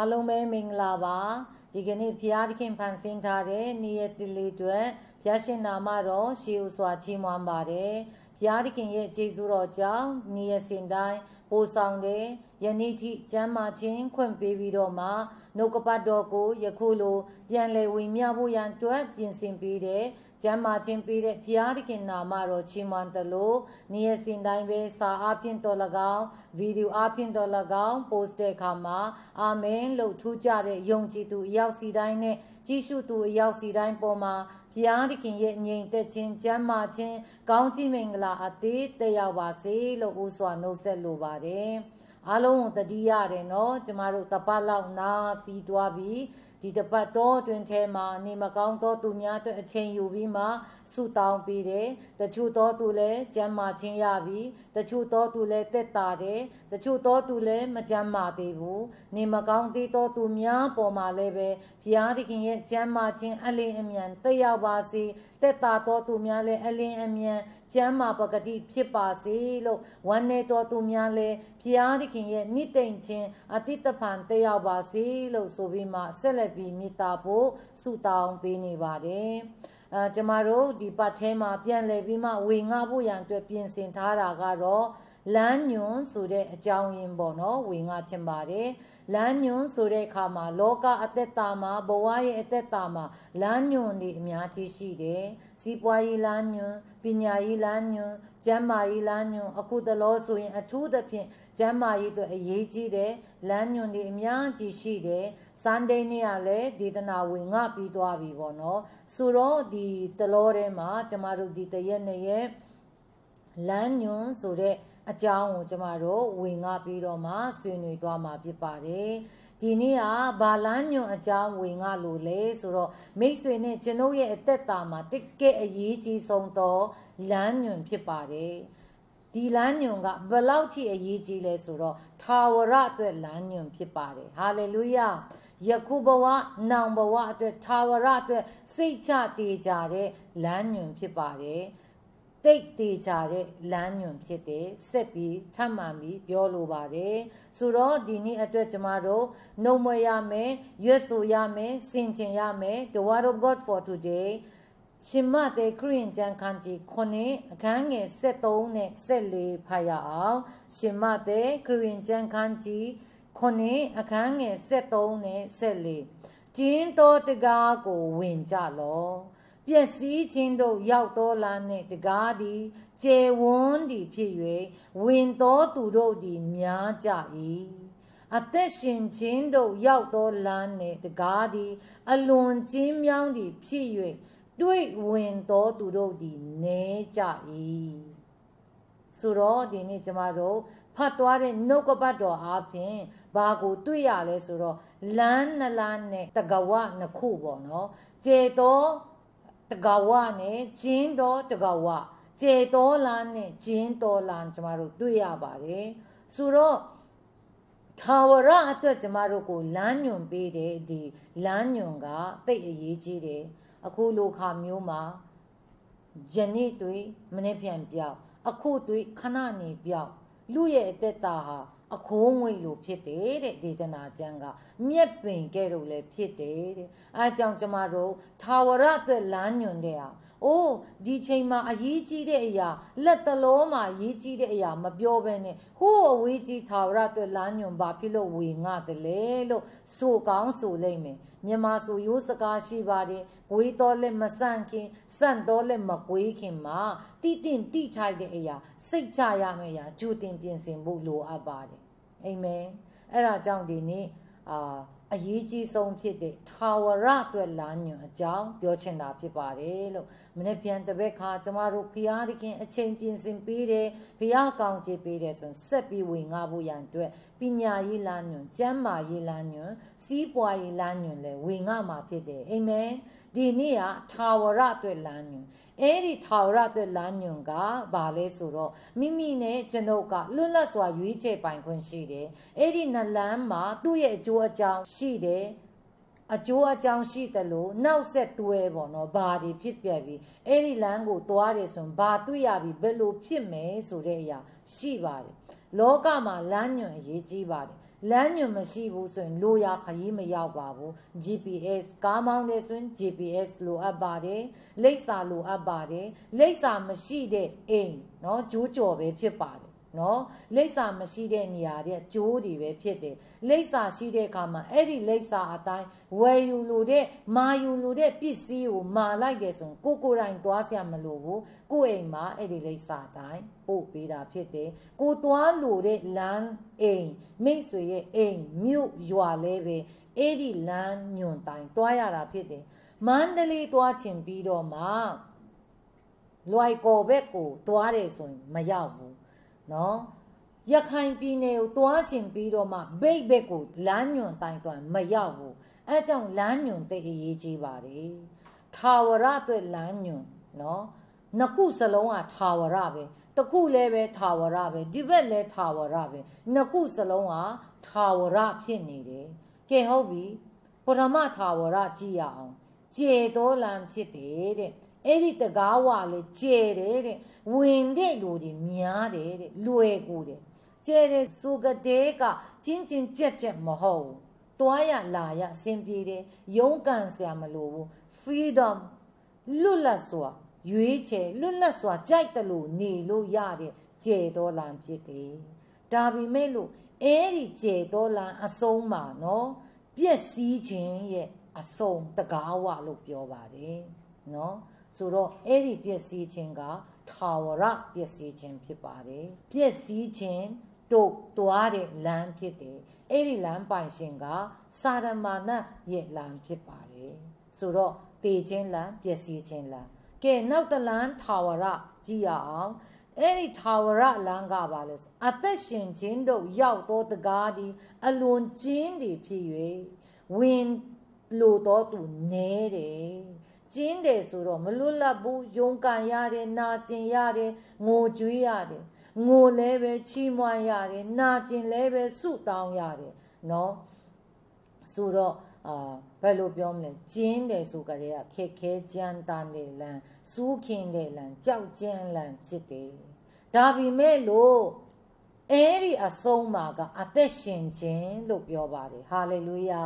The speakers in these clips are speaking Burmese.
အားလုံးပဲမင်္ဂလာပါဒီကနေ့ဘုရားသခင်ဖန်ဆင်းထားတဲ့နေ့ရက်တိလေးအတွက်ဘုရားရှင်နာမတော်ရှေးဥစွာချီးမွမ်းပါတယ်။ဘုရားသခင်ရဲ့ကျေးဇူးတော်ကြောင့်နေရစဉ်တိုင်းပို့ဆောင်တဲ့ယနေ့ထိကျမ်းမာခြင်းခွင့်ပေးပြီးတော့မှနှုတ်ကပတ်တော်ကိုယခုလိုပြန်လည်ဝင်မြဖို့ရန်ကြွက်ပြင်ဆင်ပေးတဲ့ကျမ်းမာခြင်းပေးတဲ့ဘုရားသခင်နာမတော်ချီးမွမ်းသလိုနေရစဉ်တိုင်းပဲစာအပြင်တော်၎င်းဗီဒီယိုအပြင်တော်၎င်းပို့တဲ့အခါမှာအာမင်လို့ထူးကြတဲ့ယုံကြည်သူအယောက်စီတိုင်းနဲ့ကြီးစုသူအယောက်စီတိုင်းပေါ်မှာဘုရားသခင်ရဲ့ငြိမ်သက်ခြင်းကျမ်းမာခြင်းကောင်းချီးမင်္ဂလာအသေးတက်ရောက်ပါစေလို့ဦးစွာနှုတ်ဆက်လိုပါတယ်။အားလုံးကိုတတိရတယ်နော်ကျမတို့တပတ်လောက်နာပြီးသွားပြီဒီတပတ်တော့တွင်ထဲမှာနေမကောင်းတော့သူများအတွက်အချိန်ယူပြီးမှဆုတောင်းပေးတယ်တချို့တော့သူလည်းကျမ်းမာခြင်းရပြီတချို့တော့သူလည်းတက်တာတယ်တချို့တော့သူလည်းမကျမ်းမာသေးဘူးနေမကောင်းသေးတော့သူများပေါ်မှာလည်းပဲဘုရားသခင်ရဲ့ကျမ်းမာခြင်းအလင်းအမြန်တက်ရောက်ပါစေတက်တာတော့သူများလည်းအလင်းအမြန်ကျမ်းမာပကတိဖြစ်ပါစေလို့ဝမ်းနေတော့သူများလည်းဘုရားသခင်ရဲ့နိတိန်ချင်းအတိတဖန်တက်ရောက်ပါစေလို့ဆိုပြီးမှဆက်လက်ပြီးမေတ္တာဖို့ဆုတောင်းပေးနေပါတယ်အဲကျမတို့ဒီပတ်ထဲမှာပြန်လည်ပြီးမှဝေငှဖို့ရန်အတွက်ပြင်ဆင်ထားတာကတော့လမ်းညွန်ဆိုတဲ့အကြောင်းရင်းပေါ့နော်ဝေငှချင်ပါတယ်လမ်းညွန်ဆိုတဲ့အခါမှာလောကအသက်တာမှာဘဝရဲ့အသက်တာမှာလမ်းညွန်တွေအများကြီးရှိတယ်စီးပွားရေးလမ်းညွန်ပညာရေးလမ်းညွန်ကျန်းမာရေးလမ်းညွန်အခုတလောဆိုရင်အထူးသဖြင့်ကျန်းမာရေးအတွက်အရေးကြီးတယ်လမ်းညွန်တွေအများကြီးရှိတယ်စန်ဒိန်းနေ့ကလည်းဒေသနာဝင်ငှပြီးသွားပြီပေါ့နော်ဆိုတော့ဒီတလောထဲမှာကျမတို့ဒီတရက်နေ့ရက်လမ်းညွန်ဆိုတဲ့အကြောင်းကိုကျမတို့ဝင်ငါပြီးတော့မှဆွေးနွေးသွားမှာဖြစ်ပါတယ်ဒီနေ့ကဘာလန်းညွန်အကြောင်းဝင်ငါလို့လဲဆိုတော့မိတ်ဆွေနဲ့ကျွန်တို့ရဲ့အသက်တာမှာတကယ်အရေးကြီးဆုံးသောလန်းညွန်ဖြစ်ပါတယ်ဒီလမ်းညွန်ကဘလောက်ထိအရေးကြီးလဲဆိုတော့ထာဝရအတွက်လမ်းညွန်ဖြစ်ပါတယ်ဟာလေလုယာယခုဘဝနောင်ဘဝအတွက်ထာဝရအတွက်စိတ်ချတည်ကြတဲ့လမ်းညွန်ဖြစ်ပါတယ်တိတ်သေးကြတဲ့လမ်းညွန်ဖြစ်တယ်ဆက်ပြီးထပ်မှန်ပြီးပြောလိုပါတယ်ဆိုတော့ဒီနေ့အတွက်ကျမတို့နှုတ်မွေရမယ်ရွတ်ဆိုရမယ်စင်ကျင်ရမယ် The Word of God for today ရှင်မတေခရိယန်ကျမ်းခန်းကြီး9အခန်းငယ်73နဲ့74ဖတ်ရအောင်ရှင်မတေခရိယန်ကျမ်းခန်းကြီး9အခန်းငယ်73နဲ့74ကျင်းတော်တကားကိုဝင်ကြလော့ပျက်စီးခြင်းတို့ရောက်သောလနှင့်တကားသည်ကျယ်ဝန်းသည်ဖြစ်၍ဝင်သောသူတို့သည်များကြ၏အသက်ရှင်ခြင်းတို့ရောက်သောလနှင့်တကားသည်အလွန်ချင်းမြောင်းသည်ဖြစ်၍တွေ့ဝင်သောသူတို့သည်နေကြ၏ဆိုတော့ဒီနေ့ကျမတို့ဖတ်သွားတဲ့နှုတ်ကပတ်တော်အားဖြင့်ဘာကိုတွေ့ရလဲဆိုတော့လမ်းနှလမ်းနဲ့တကဝနှစ်ခုပေါ့နော်ကျေတော့တကဝနဲ့ဂျင်းတော်တကဝကျေတော်လာနဲ့ဂျင်းတော်လာကျမတို့တွေ့ရပါတယ်ဆိုတော့သာဝရအတွက်ကျမတို့ကိုလမ်းညွန်ပေးတယ်ဒီလမ်းညွန်ကတိတ်အရေးကြီးတယ်အခုလိုခါမျိုးမှာယနေ့တွေမနေ့ပြန်ပြောက်အခုတွေခဏနေပြောက်လူရဲ့အသက်တာဟာအခိုးငွေလိုဖြစ်တယ်တဲ့ဒေသနာကျမ်းက မြက်ပင်ကဲ့သို့လည်းဖြစ်တယ်တဲ့အဲကြောင့်ကျမတို့သာဝရအတွက်လမ်းညွန်တဲ့အောင်အိုးဒီချိန်မှာအရေးကြီးတဲ့အရာလက်တလုံးမှာအရေးကြီးတဲ့အရာမပြောဘဲနဲ့ဟိုးအဝေးကြီးသာဝရအတွက်လမ်းညွန်ပါဖြစ်လို့ဝေငှတလေလို့ဆိုကောင်းဆိုလိမ့်မယ်မြန်မာဆိုရိုးစကားရှိပါတယ်ဂွေးတော်လက်မဆန့်ခင်စန့်တော်လက်မကွေးခင်မှာတိတင့်တိထိုက်တဲ့အရာစိတ်ချရမယ့်အရာကြိုတင်ပြင်ဆင်ဖို့လိုအပ်ပါတယ်အာမင်အဲ့ဒါကြောင့်ဒီနေ့အာအရေးကြီးဆုံးဖြစ်တဲ့ထာဝရအတွက်လမ်းညွန်အကြောင်းပြောချင်တာဖြစ်ပါတယ်လို့မနေ့ပြန်တပည့်ခါကျမတို့ဖရာသခင်အချိန်ပြင်ဆင်ပေးတယ်ဖရာကောင်းချပေးတယ်ဆိုရင်ဆက်ပြီးဝင်ငါဖို့ရန်အတွက်ပညာရေးလမ်းညွန်ကျမ်းမာရေးလမ်းညွန်စီးပွားရေးလမ်းညွန်လည်းဝင်ငါမှာဖြစ်တယ်အာမင်ဒီနေ့ကထာဝရအတွက်လမ်းညွန်အဲ့ဒီထာဝရအတွက်လမ်းညွန်ကဘာလဲဆိုတော့မိမိနဲ့ကျွန်ုပ်ကလွတ်လပ်စွာရွေးချယ်ပိုင်ခွင့်ရှိတယ်အဲ့ဒီနလန်းမှာသူ့ရဲ့အကျိုးအကြောင်းရှိတယ်အကျိုးအကြောင်းရှိတယ်လို့နောက်ဆက်တွဲပေါ့နော်ဘာတွေဖြစ်ပြက်ပြီးအဲ့ဒီလမ်းကိုသွားတယ်ဆိုရင်ဘာတွေ့ရပြီးဘယ်လိုဖြစ်မယ်ဆိုတဲ့အရာရှိပါတယ်လောကမှာလမ်းညွန်အရေးကြီးပါတယ်လမ်းညွန်မရှိဘူးဆိုရင် လိုရာခရီးမရောက်ပါဘူး GPS ကားမောင်းတယ်ဆိုရင် GPS လိုအပ်ပါတယ်လိပ်စာလိုအပ်ပါတယ်လိပ်စာမရှိတဲ့အိမ်เนาะကျိုးကြော်ပဲဖြစ်ပါတယ်နော်လိပ်စာမရှိတဲ့နေရာတဲ့ကြိုးတွေပဲဖြစ်တယ်လိပ်စာရှိတဲ့အခါမှာအဲ့ဒီလိပ်စာအတိုင်းဝယ်ယူလို့တဲ့မာယူလို့တဲ့ပစ္စည်းကိုမာလိုက်တယ်ဆိုရင်ကိုကိုတိုင်သွားဆရာမလို့ဘူးကိုအိမ်မှာအဲ့ဒီလိပ်စာအတိုင်းပို့ပေးတာဖြစ်တယ်ကိုသွားလို့တဲ့လမ်းအိမ်မိတ်ဆွေရဲ့အိမ်မြို့ရွာလဲပဲအဲ့ဒီလမ်းညွန်တိုင်သွားရတာဖြစ်တယ်မန္တလေးသွားချင်ပြီးတော့မှလွိုက်ကော်ဘက်ကို သွားတယ်ဆိုရင် မရောက်ဘူးနော်ရခိုင်ပြည်နယ်ကိုသွားချင်ပြီးတော့မှဘိတ်ဘက်ကိုလမ်းညွန်တိုင်တွန်မရောက်ဘူးအဲကြောင့်လမ်းညွန်တဲ့အရေးကြီးပါတယ်ထာဝရအတွက်လမ်းညွန်နော်နှစ်ခုစလုံးကထာဝရပဲတစ်ခုလည်းပဲထာဝရပဲဒီဘက်လည်းထာဝရပဲနှစ်ခုစလုံးကထာဝရဖြစ်နေတယ်ကဲဟုတ်ပြီပထမထာဝရကြည့်ရအောင်ကျေတော်လံဖြစ်တယ်တဲ့အဲ့ဒီတကားဝလည်းကျဲတယ်တဲ့ဝင်တဲ့လူတွေများတယ်တဲ့လွယ်ကိုတယ်ကျဲတဲ့ဆိုကတဲ့ကကျင်းကျင်းကြက်ကြက်မဟုတ်ဘူးတွားရလာရအဆင်ပြေတယ်ရုန်းကန်ဆရာမလိုဘူး freedom လွတ်လပ်စွာရွေးချယ်လွတ်လပ်စွာကြိုက်တယ်လို့နေလို့ရတဲ့ကျဲတော်လံဖြစ်တယ်ဒါပေမဲ့လို့အဲ့ဒီကျဲတော်လံအဆုံးမှာနော်ပျက်စီးခြင်းရဲ့အဆုံးတကားဝလို့ပြောပါတယ်နော်ဆိုတော့အဲ့ဒီပျက်စီးခြင်းကထာဝရပျက်စီးခြင်းဖြစ်ပါတယ်ပျက်စီးခြင်းတို့သွားတဲ့လမ်းဖြစ်တယ်အဲ့ဒီလမ်းပိုင်ရှင်ကစာရမာနရဲ့လမ်းဖြစ်ပါတယ်ဆိုတော့တည်ခြင်းလမ်းပျက်စီးခြင်းလမ်းကဲနောက်တလမ်းထာဝရကြည့်ရအောင်အဲ့ဒီထာဝရလမ်းကပါလဲအသက်ရှင်ခြင်းတို့ရောက်သောတကားဒီအလွန်ကျင်းတွေဖြစ်၍ဝင်လို့တော့သူနဲတယ်ကျင်းတယ်ဆိုတော့မလွတ်လပ်ဘူးယုံကန်ရတယ်နာကျင်ရတယ်ငိုကြွေးရတယ်ငိုလဲပဲချီးမွမ်းရတယ်နာကျင်လဲပဲဆုတောင်းရတယ်เนาะဆိုတော့အာဘယ်လိုပြောမလဲကျင်းတယ်ဆိုကြတဲ့ခက်ခဲကြမ်းတမ်းတဲ့လမ်းစူးခင်တဲ့လမ်းကြောက်ကြမ်းလမ်းဖြစ်တယ်ဒါပေမဲ့လို့အဲဒီအဆုံးမှာကအသက်ရှင်ခြင်းလို့ပြောပါတယ်ဟာလေလုယာ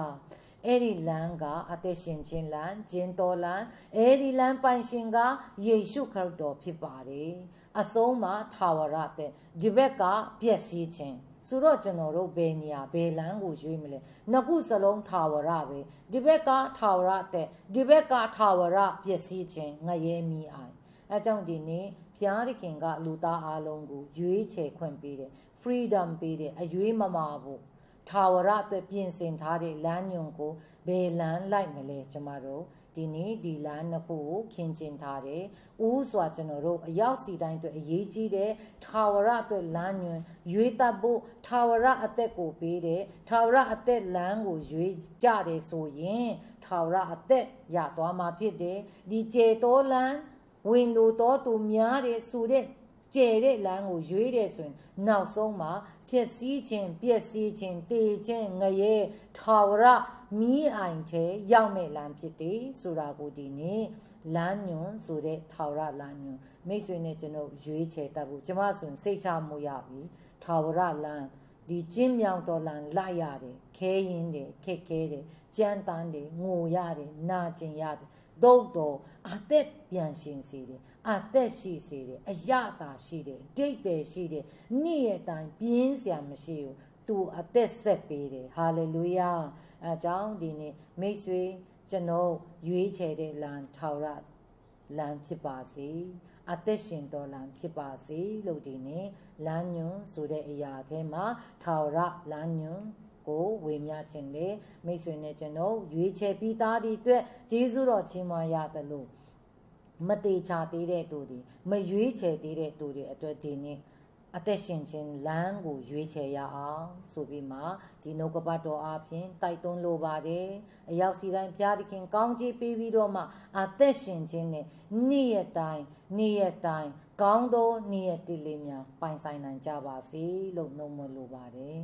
အဲ့ဒီလမ်းကအသက်ရှင်ခြင်းလမ်းဂျင်တော်လမ်းအဲ့ဒီလမ်းပိုင်ရှင်ကယေရှုခရစ်တော်ဖြစ်ပါတယ်အဆုံးမှာထာဝရတဲ့ဒီဘက်ကပြည့်စည်ခြင်းဆိုတော့ကျွန်တော်တို့ဘယ်နေရာဘယ်လမ်းကိုရွေးမလဲနှစ်ခုစလုံးထာဝရပဲဒီဘက်ကထာဝရတဲ့ဒီဘက်ကထာဝရပြည့်စည်ခြင်းငရဲမီအိုင်အဲကြောင့်ဒီနေ့ဘုရားသခင်ကလူသားအလုံးကိုရွေးချယ်ခွင့်ပေးတယ် freedom ပေးတယ်အရွေးမမာဘူးထာဝရအတွက်ပြင်ဆင်ထားတဲ့လမ်းညွန်ကိုဘယ်လမ်းလိုက်မလဲကျမတို့ဒီနေ့ဒီလမ်းနှစ်ခုကိုခင်ကျင်ထားတယ်။ဦးစွာကျွန်တော်တို့အရောက်စီတိုင်းအတွက်အရေးကြီးတဲ့ထာဝရအတွက်လမ်းညွန်ရွေးတတ်ဖို့ထာဝရအသက်ကိုပေးတယ်။ထာဝရအသက်လမ်းကိုရွေးကြတယ်ဆိုရင်ထာဝရအသက်ရသွားမှာဖြစ်တယ်။ဒီကျေတော်လမ်းဝင်လို့တော်သူများတယ်ဆိုတဲ့ကျယ်တဲ့လမ်းကိုရွေးတယ်ဆိုရင် နောက်ဆုံးမှာပျက်စီးခြင်းပျက်စီးခြင်းတည်ခြင်းငရဲထာဝရမီးအိုင်ထဲရောက်မဲ့လမ်းဖြစ်တယ်ဆိုတာကိုဒီနေ့လမ်းညွန်ဆိုတဲ့ထာဝရလမ်းညွန်မိတ်ဆွေနဲ့ကျွန်တော်ရွေးချယ်တတ်ဖို့ကျွန်မဆိုရင်စိတ်ချမှုရပြီထာဝရလမ်းဒီကျင်းမြောင်တော်လမ်းလိုက်ရတယ်ခဲရင်တယ်ခက်ခဲတယ်ကြမ်းတမ်းတယ်ငိုရတယ်နာကျင်ရတယ်တို့တော့အသက်ပြန်ရှင်စေတယ်အသက်ရှိစေတယ်အရသာရှိတယ်ဒိတ်ပဲရှိတယ်နေ့ရက်တိုင်းပြင်းစရာမရှိဘူးသူအသက်ဆက်ပေးတယ်ဟာလေလုယာအဲကြောင့်ဒီနေ့မိတ်ဆွေကျွန်တော်ရွေးချယ်တဲ့လမ်းထောက်ရလမ်းဖြစ်ပါစေအသက်ရှင်တော်လမ်းဖြစ်ပါစေလို့ဒီနေ့လမ်းညွန်ဆိုတဲ့အရာအထဲမှာ ထောက်ရလမ်းညွန်ကိုဝေမျှခြင်းလေမိတ်ဆွေနဲ့ကျွန်တော်ရွေးချယ်ပြီးသားသည့်အတွက်ဂျေဇုတော်ချီးမွမ်းရသလိုမတေချာသေးတဲ့သူတွေမရွေးချယ်သေးတဲ့သူတွေအတွက်ဒီနေ့အသက်ရှင်ခြင်းလမ်းကိုရွေးချယ်ရအောင်ဆိုပြီးမှဒီနှုတ်ကပတ်တော်အပြင်တိုက်တွန်းလိုပါတယ်အရောက်စီတိုင်းဘုရားသခင်ကောင်းချီးပေးပြီးတော့မှ အသက်ရှင်ခြင်းနဲ့နေ့ရက်တိုင်းနေ့ရက်တိုင်းကောင်းသောနေ့ရက်တည်လေးများပိုင်ဆိုင်နိုင်ကြပါစေလို့နှုတ်မလိုပါတယ်